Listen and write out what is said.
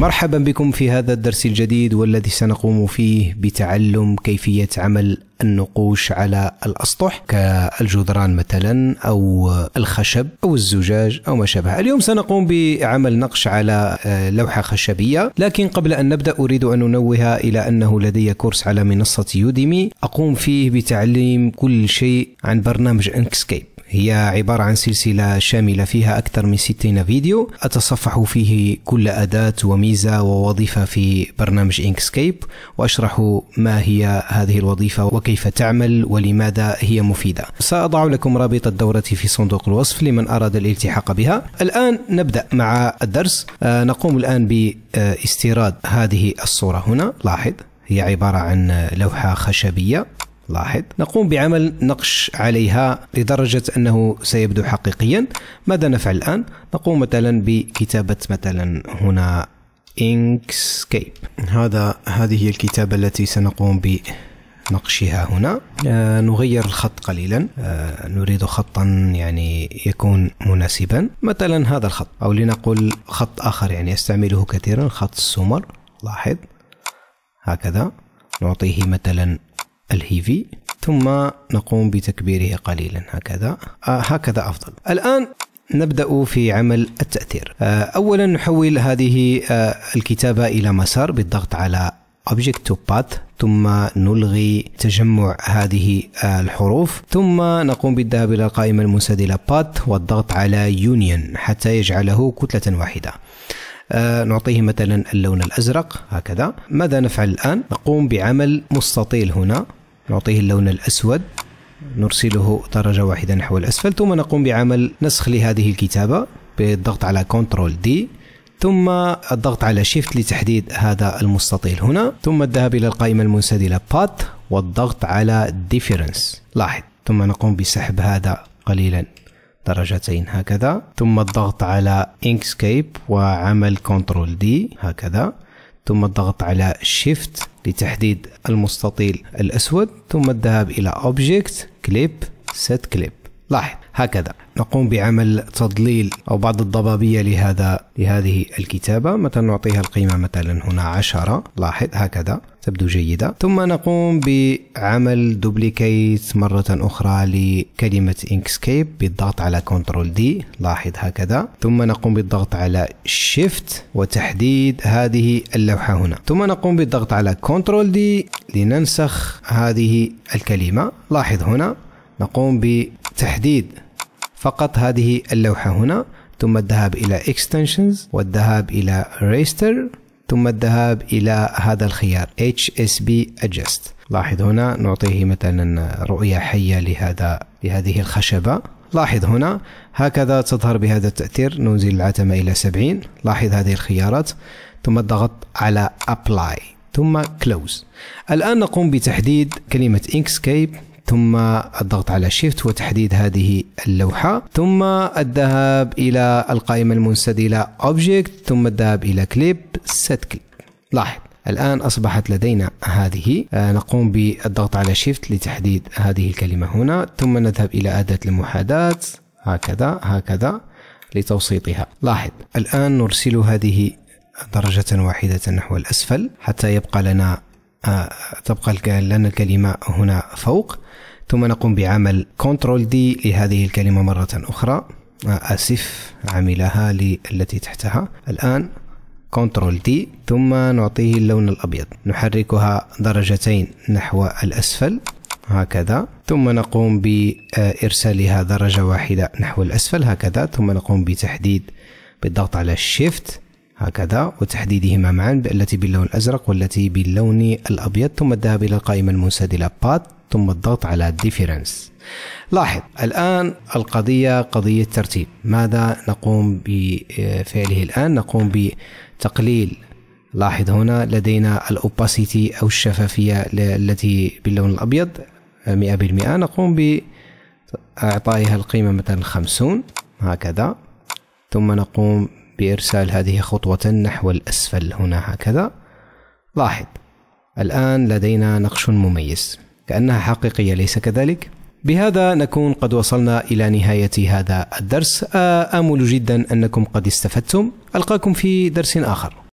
مرحبا بكم في هذا الدرس الجديد والذي سنقوم فيه بتعلم كيفية عمل النقوش على الأسطح كالجدران مثلا أو الخشب أو الزجاج أو ما شابه اليوم سنقوم بعمل نقش على آه، لوحة خشبية لكن قبل أن نبدأ أريد أن أنوه إلى أنه لدي كورس على منصة يوديمي أقوم فيه بتعليم كل شيء عن برنامج انكسكيب هي عبارة عن سلسلة شاملة فيها أكثر من 60 فيديو أتصفح فيه كل أداة وميزة ووظيفة في برنامج إنكسكيب وأشرح ما هي هذه الوظيفة وكيف تعمل ولماذا هي مفيدة سأضع لكم رابط الدورة في صندوق الوصف لمن أراد الالتحاق بها الآن نبدأ مع الدرس آه، نقوم الآن باستيراد هذه الصورة هنا لاحظ هي عبارة عن لوحة خشبية لاحظ نقوم بعمل نقش عليها لدرجة أنه سيبدو حقيقيا ماذا نفعل الآن نقوم مثلا بكتابة مثلا هنا انكسكيب هذا هذه هي الكتابة التي سنقوم بنقشها هنا آه نغير الخط قليلا آه نريد خطا يعني يكون مناسبا مثلا هذا الخط أو لنقل خط آخر يعني أستعمله كثيرا خط السمر لاحظ هكذا نعطيه مثلا الهيفي ثم نقوم بتكبيره قليلا هكذا آه، هكذا أفضل الآن نبدأ في عمل التأثير آه، أولا نحول هذه آه، الكتابة إلى مسار بالضغط على Object to Path ثم نلغي تجمع هذه الحروف ثم نقوم بالذهاب إلى القائمة المنسدلة Path والضغط على Union حتى يجعله كتلة واحدة نعطيه مثلا اللون الأزرق هكذا ماذا نفعل الآن؟ نقوم بعمل مستطيل هنا نعطيه اللون الأسود نرسله درجة واحدة نحو الأسفل ثم نقوم بعمل نسخ لهذه الكتابة بالضغط على Ctrl دي ثم الضغط على Shift لتحديد هذا المستطيل هنا ثم الذهاب إلى القائمة المنسدلة Path والضغط على Difference لاحظ ثم نقوم بسحب هذا قليلا درجتين هكذا ثم الضغط على Inkscape وعمل Ctrl دي هكذا ثم الضغط على Shift لتحديد المستطيل الأسود ثم الذهاب إلى Object Clip Set Clip لاحظ هكذا نقوم بعمل تضليل أو بعض الضبابية لهذا لهذه الكتابة مثلا نعطيها القيمة مثلا هنا عشرة لاحظ هكذا تبدو جيدة ثم نقوم بعمل دوبليكيت مرة أخرى لكلمة انكسكيب بالضغط على كنترول دي لاحظ هكذا ثم نقوم بالضغط على شيفت وتحديد هذه اللوحة هنا ثم نقوم بالضغط على كنترول دي لننسخ هذه الكلمة لاحظ هنا نقوم بتحديد فقط هذه اللوحة هنا ثم الذهاب إلى Extensions والذهاب إلى Raster ثم الذهاب إلى هذا الخيار HSB Adjust لاحظ هنا نعطيه مثلا رؤية حية لهذا لهذه الخشبة لاحظ هنا هكذا تظهر بهذا التأثير ننزل العتمة إلى 70 لاحظ هذه الخيارات ثم الضغط على Apply ثم Close الآن نقوم بتحديد كلمة Inkscape ثم الضغط على شيفت وتحديد هذه اللوحة ثم الذهاب إلى القائمة المنسدلة Object ثم الذهاب إلى كليب Set كليب لاحظ الآن أصبحت لدينا هذه آه نقوم بالضغط على شيفت لتحديد هذه الكلمة هنا ثم نذهب إلى أداة المحاذاة هكذا هكذا لتوسيطها لاحظ الآن نرسل هذه درجة واحدة نحو الأسفل حتى يبقى لنا تبقى لنا الكلمة هنا فوق ثم نقوم بعمل كنترول دي لهذه الكلمة مرة أخرى أسف عملها للتي تحتها الآن كنترول دي ثم نعطيه اللون الأبيض نحركها درجتين نحو الأسفل هكذا ثم نقوم بإرسالها درجة واحدة نحو الأسفل هكذا ثم نقوم بتحديد بالضغط على الشيفت هكذا وتحديدهما معا التي باللون الأزرق والتي باللون الأبيض ثم الذهاب إلى القائمة المنسدلة باد ثم الضغط على ديفيرنس لاحظ الآن القضية قضية ترتيب ماذا نقوم بفعله الآن نقوم بتقليل لاحظ هنا لدينا الأوباسيتي أو الشفافية التي باللون الأبيض 100% نقوم بإعطائها القيمة مثلا 50 هكذا ثم نقوم بإرسال هذه خطوة نحو الأسفل هنا هكذا لاحظ الآن لدينا نقش مميز كأنها حقيقية ليس كذلك؟ بهذا نكون قد وصلنا إلى نهاية هذا الدرس آه، آمل جدا أنكم قد استفدتم ألقاكم في درس آخر